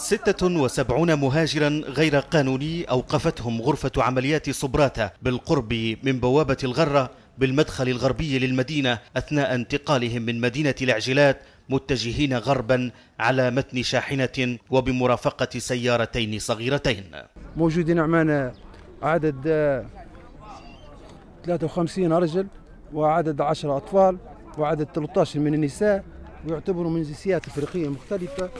76 مهاجرا غير قانوني أوقفتهم غرفة عمليات صبراتة بالقرب من بوابة الغرة بالمدخل الغربي للمدينة أثناء انتقالهم من مدينة العجلات متجهين غربا على متن شاحنة وبمرافقة سيارتين صغيرتين موجودين معنا عدد 53 رجل وعدد 10 أطفال وعدد 13 من النساء ويعتبروا من جنسيات أفريقية مختلفة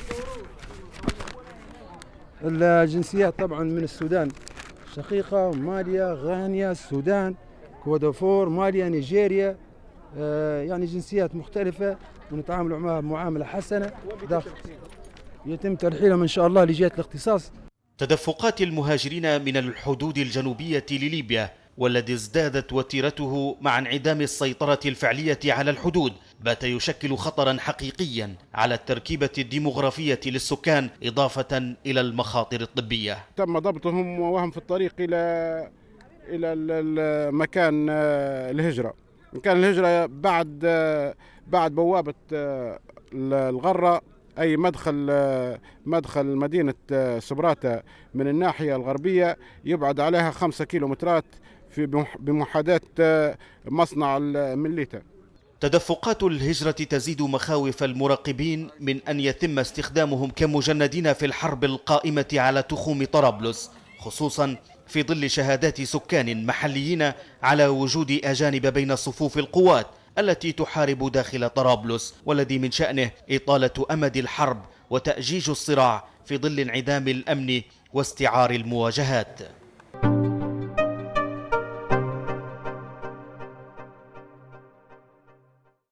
الجنسيات طبعا من السودان شقيقة ماليا غانيا السودان كوادافور ماليا نيجيريا آه، يعني جنسيات مختلفة ونتعاملوا معها معاملة حسنة داخل يتم ترحيلهم إن شاء الله لجهة الاختصاص تدفقات المهاجرين من الحدود الجنوبية لليبيا والذي ازدادت وتيرته مع انعدام السيطرة الفعلية على الحدود بات يشكل خطرا حقيقيا على التركيبة الديمغرافية للسكان إضافة إلى المخاطر الطبية تم ضبطهم وهم في الطريق إلى إلى مكان آه، الهجرة مكان الهجرة بعد آه، بعد بوابة آه، الغرة أي مدخل مدخل مدينة سبراتة من الناحية الغربية يبعد عليها خمسة كيلومترات في بمحاذاة مصنع المليتا تدفقات الهجرة تزيد مخاوف المراقبين من أن يتم استخدامهم كمجندين في الحرب القائمة على تخوم طرابلس خصوصا في ظل شهادات سكان محليين على وجود أجانب بين صفوف القوات التي تحارب داخل طرابلس والذي من شأنه إطالة أمد الحرب وتأجيج الصراع في ظل انعدام الأمن واستعار المواجهات